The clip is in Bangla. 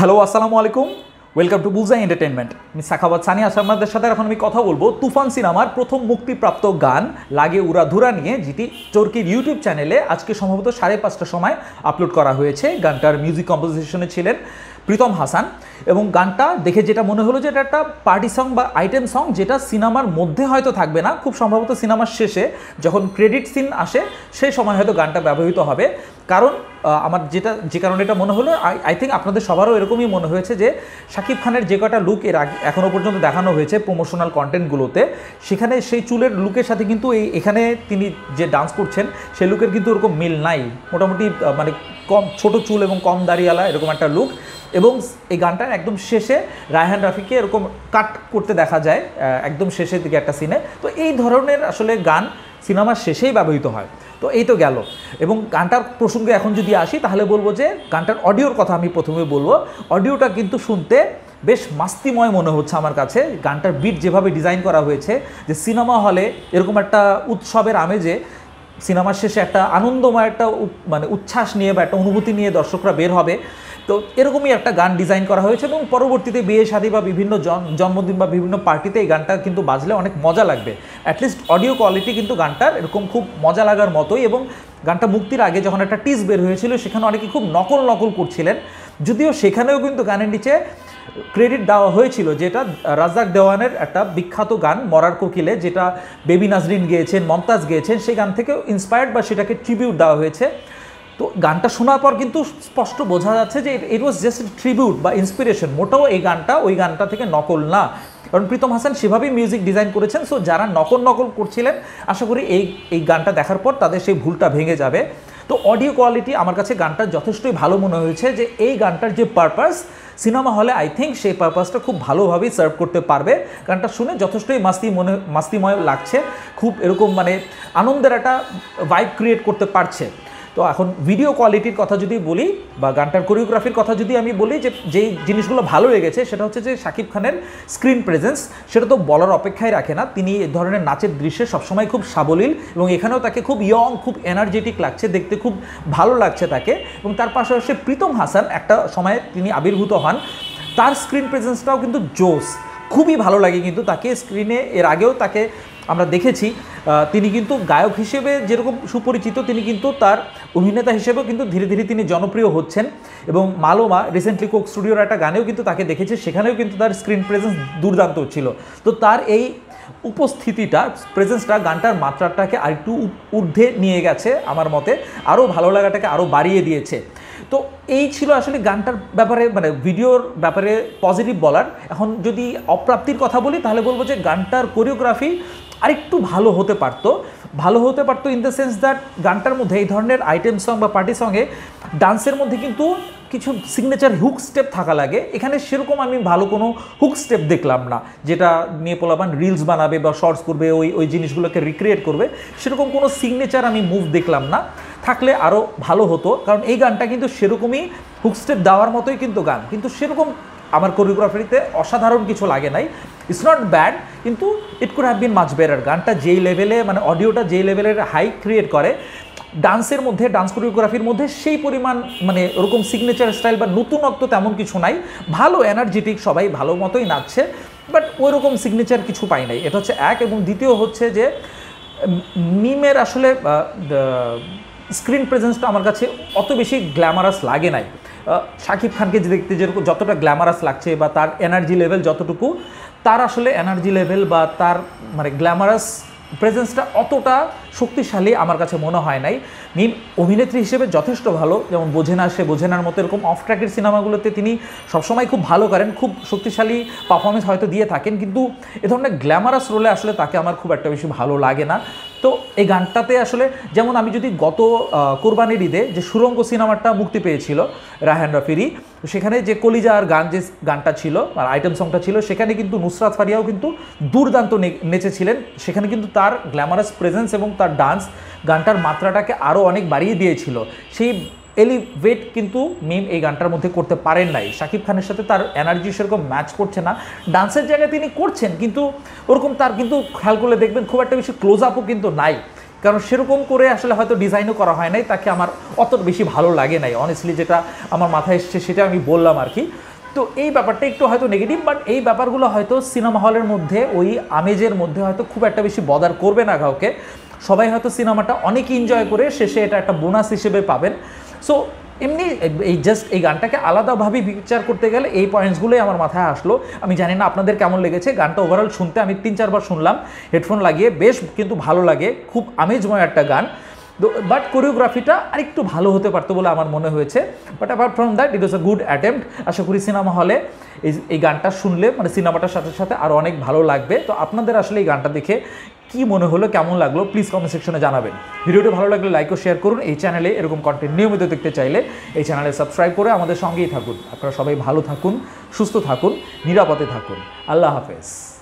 হ্যালো আসসালামু আলাইকুম ওয়েলকাম টু বুলজাই এন্টারটেনমেন্ট আমি সাখাবাদ সানি আস আপনাদের সাথে এখন আমি কথা বলবো তুফান সিনেমার প্রথম মুক্তিপ্রাপ্ত গান লাগে উড়াধুরা নিয়ে যেটি চরকির ইউটিউব চ্যানেলে আজকে সম্ভবত সাড়ে পাঁচটার সময় আপলোড করা হয়েছে গানটার মিউজিক কম্পোজিশনে ছিলেন প্রীতম হাসান এবং গানটা দেখে যেটা মনে হলো যে এটা একটা পার্টি সং বা আইটেম সং যেটা সিনেমার মধ্যে হয়তো থাকবে না খুব সম্ভবত সিনেমার শেষে যখন ক্রেডিট সিন আসে সেই সময় হয়তো গানটা ব্যবহৃত হবে কারণ আমার যেটা যে কারণে এটা মনে হলো আই থিঙ্ক আপনাদের সবারও এরকমই মনে হয়েছে যে শাকিব খানের যে কটা লুক এর আগে এখনও পর্যন্ত দেখানো হয়েছে প্রমোশনাল কন্টেন্টগুলোতে সেখানে সেই চুলের লুকের সাথে কিন্তু এই এখানে তিনি যে ডান্স করছেন সেই লুকের কিন্তু ওরকম মিল নাই মোটামুটি মানে কম ছোট চুল এবং কম দাড়িওয়ালা এরকম একটা লুক এবং এই গানটার একদম শেষে রায়হান রাফিকে এরকম কাট করতে দেখা যায় একদম শেষের দিকে একটা সিনে তো এই ধরনের আসলে গান সিনেমার শেষেই ব্যবহৃত হয় তো এই তো গেল এবং গানটার প্রসঙ্গে এখন যদি আসি তাহলে বলবো যে গানটার অডিওর কথা আমি প্রথমে বলবো অডিওটা কিন্তু শুনতে বেশ মাস্তিময় মনে হচ্ছে আমার কাছে গানটার বিট যেভাবে ডিজাইন করা হয়েছে যে সিনেমা হলে এরকম একটা উৎসবের আমেজে সিনেমার শেষে একটা আনন্দময় একটা মানে উচ্ছ্বাস নিয়ে বা একটা অনুভূতি নিয়ে দর্শকরা বের হবে তো এরকমই একটা গান ডিজাইন করা হয়েছে এবং পরবর্তীতে বিয়ে শাদী বা বিভিন্ন জন্মদিন বা বিভিন্ন পার্টিতে এই গানটা কিন্তু বাজলে অনেক মজা লাগবে অ্যাটলিস্ট অডিও কোয়ালিটি কিন্তু গানটার এরকম খুব মজা লাগার মতোই এবং গানটা মুক্তির আগে যখন একটা টিস বের হয়েছিল সেখানে অনেকে খুব নকল নকল করছিলেন যদিও সেখানেও কিন্তু গানের নিচে ক্রেডিট দেওয়া হয়েছিল যেটা রাজাক দেওয়ানের একটা বিখ্যাত গান মরার কোকিলে যেটা বেবি নাজরিন গেয়েছেন মমতাজ গেয়েছেন সেই গান থেকে ইন্সপায়ার্ড বা সেটাকে ট্রিবিউট দেওয়া হয়েছে তো গানটা শোনার পর কিন্তু স্পষ্ট বোঝা যাচ্ছে যে ইট ওয়াজ জাস্ট ট্রিবিউট বা ইন্সপিরেশন মোটাও এই গানটা ওই গানটা থেকে নকল না কারণ প্রীতম হাসান সেভাবেই মিউজিক ডিজাইন করেছেন সো যারা নকল নকল করছিলেন আশা করি এই এই গানটা দেখার পর তাদের সেই ভুলটা ভেঙে যাবে তো অডিও কোয়ালিটি আমার কাছে গানটা যথেষ্টই ভালো মনে হয়েছে যে এই গানটার যে পারপাস সিনেমা হলে আই থিঙ্ক সেই পারপাসটা খুব ভালোভাবেই সার্ভ করতে পারবে গানটা শুনে যথেষ্টই মাস্তি মনে মাস্তিময় লাগছে খুব এরকম মানে আনন্দের একটা ভাইব ক্রিয়েট করতে পারছে তো এখন ভিডিও কোয়ালিটির কথা যদি বলি বা গানটার কোরিওগ্রাফির কথা যদি আমি বলি যে যেই জিনিসগুলো ভালো হয়ে গেছে সেটা হচ্ছে যে শাকিব খানের স্ক্রিন প্রেজেন্স সেটা তো বলার অপেক্ষায় রাখে না তিনি এ ধরনের নাচের দৃশ্যে সবসময় খুব সাবলীল এবং এখানেও তাকে খুব ইয়ং খুব এনার্জেটিক লাগছে দেখতে খুব ভালো লাগছে তাকে এবং তার পাশাপাশি প্রীতম হাসান একটা সময়ে তিনি আবির্ভূত হন তার স্ক্রিন প্রেজেন্সটাও কিন্তু জোস খুবই ভালো লাগে কিন্তু তাকে স্ক্রিনে এর আগেও তাকে আমরা দেখেছি তিনি কিন্তু গায়ক হিসেবে যেরকম সুপরিচিত তিনি কিন্তু তার অভিনেতা হিসেবেও কিন্তু ধীরে ধীরে তিনি জনপ্রিয় হচ্ছেন এবং মালোমা রিসেন্টলি কোক স্টুডিওর একটা গানেও কিন্তু তাকে দেখেছে সেখানেও কিন্তু তার স্ক্রিন প্রেজেন্স দুর্দান্ত ছিল তো তার এই উপস্থিতিটা প্রেজেন্সটা গানটার মাত্রাটাকে আরেকটু ঊর্ধ্বে নিয়ে গেছে আমার মতে আরও ভালো লাগাটাকে আরও বাড়িয়ে দিয়েছে তো এই ছিল আসলে গানটার ব্যাপারে মানে ভিডিওর ব্যাপারে পজিটিভ বলার এখন যদি অপ্রাপ্তির কথা বলি তাহলে বলবো যে গানটার কোরিওগ্রাফি আরেকটু ভালো হতে পারত ভালো হতে পারতো ইন দ্য সেন্স দ্যাট গানটার মধ্যে এই ধরনের আইটেম সং বা পার্টি সঙ্গে ডান্সের মধ্যে কিন্তু কিছু সিগনেচার হুক স্টেপ থাকা লাগে এখানে সেরকম আমি ভালো কোনো হুক স্টেপ দেখলাম না যেটা নিয়ে পোলাবান রিলস বানাবে বা শর্টস করবে ওই ওই জিনিসগুলোকে রিক্রিয়েট করবে সেরকম কোনো সিগনেচার আমি মুভ দেখলাম না থাকলে আরও ভালো হতো কারণ এই গানটা কিন্তু সেরকমই হুক স্টেপ দেওয়ার মতোই কিন্তু গান কিন্তু সেরকম আমার কোরিওগ্রাফিতে অসাধারণ কিছু লাগে নাই ইটস নট ব্যাড কিন্তু ইট কুড হ্যাভ বিন মাছ বেরার গানটা যেই লেভেলে মানে অডিওটা যেই লেভেলের হাই ক্রিয়েট করে ডান্সের মধ্যে ডান্স কোরিওগ্রাফির মধ্যে সেই পরিমাণ মানে ওরকম সিগনেচার স্টাইল বা নতুনত্ব তেমন কিছু নাই ভালো এনার্জেটিক সবাই ভালো মতোই নাচছে বাট ওই রকম সিগনেচার কিছু পাই নাই এটা হচ্ছে এক এবং দ্বিতীয় হচ্ছে যে মিমের আসলে স্ক্রিন প্রেজেন্সটা আমার কাছে অত বেশি গ্ল্যামারাস লাগে নাই শাকিব খানকে দেখতে যেরকম যতটা গ্ল্যামারাস লাগছে বা তার এনার্জি লেভেল যতটুকু তার আসলে এনার্জি লেভেল বা তার মানে গ্ল্যামারাস প্রেজেন্সটা অতটা শক্তিশালী আমার কাছে মনে হয় নাই মিন অভিনেত্রী হিসেবে যথেষ্ট ভালো যেমন বোঝে না সে বোঝে নার মতো এরকম অফ ট্র্যাকের সিনেমাগুলোতে তিনি সবসময় খুব ভালো করেন খুব শক্তিশালী পারফরমেন্স হয়তো দিয়ে থাকেন কিন্তু এ ধরনের গ্ল্যামারাস রোলে আসলে তাকে আমার খুব একটা বেশি ভালো লাগে না তো এই গানটাতে আসলে যেমন আমি যদি গত কোরবানির ঈদে যে সুরঙ্গ সিনেমাটা মুক্তি পেয়েছিল রাহান রাফিরি সেখানে যে কলিজার গান যে গানটা ছিল আর আইটেম সংটা ছিল সেখানে কিন্তু নুসরাত ফারিয়াও কিন্তু দুর্দান্ত নেচেছিলেন সেখানে কিন্তু তার গ্ল্যামারাস প্রেজেন্স এবং তার ডান্স গানটার মাত্রাটাকে আরও অনেক বাড়িয়ে দিয়েছিল সেই এলিভেট কিন্তু মিম এই গানটার মধ্যে করতে পারেন নাই শাকিব খানের সাথে তার এনার্জি সেরকম ম্যাচ করছে না ডান্সের জায়গায় তিনি করছেন কিন্তু ওরকম তার কিন্তু খেয়াল করলে দেখবেন খুব একটা বেশি ক্লোজ আপও কিন্তু নাই কারণ সেরকম করে আসলে হয়তো ডিজাইনও করা হয় নাই তাকে আমার অত বেশি ভালো লাগে নাই অনেস্টলি যেটা আমার মাথায় এসছে সেটা আমি বললাম আর কি তো এই ব্যাপারটা একটু হয়তো নেগেটিভ বাট এই ব্যাপারগুলো হয়তো সিনেমা হলের মধ্যে ওই আমেজের মধ্যে হয়তো খুব একটা বেশি বদার করবে না কাউকে সবাই হয়তো সিনেমাটা অনেক এনজয় করে শেষে এটা একটা বোনাস হিসেবে পাবেন সো এমনি এই জাস্ট এই গানটাকে আলাদাভাবে বিচার করতে গেলে এই পয়েন্টসগুলোই আমার মাথায় আসলো আমি জানি না আপনাদের কেমন লেগেছে গানটা ওভারঅল শুনতে আমি তিন চারবার শুনলাম হেডফোন লাগিয়ে বেশ কিন্তু ভালো লাগে খুব আমেজময় একটা গান বাট কোরিওগ্রাফিটা আরেকটু ভালো হতে পারতো বলে আমার মনে হয়েছে but apart from that it was a good attempt আশা করি সিনেমা হলে এই এই গানটা শুনলে মানে সিনেমাটার সাথে সাথে আরও অনেক ভালো লাগবে তো আপনাদের আসলে এই গানটা দেখে কি মনে হলো কেমন লাগলো প্লিজ কমেন্ট সেকশনে জানাবেন ভিডিওটি ভালো লাগলে লাইক ও শেয়ার করুন এই চ্যানেলে এরকম কন্টেন্ট নিয়মিত দেখতে চাইলে এই চ্যানেলে সাবস্ক্রাইব করে আমাদের সঙ্গেই থাকুন আপনারা সবাই ভালো থাকুন সুস্থ থাকুন নিরাপদে থাকুন আল্লাহ হাফেজ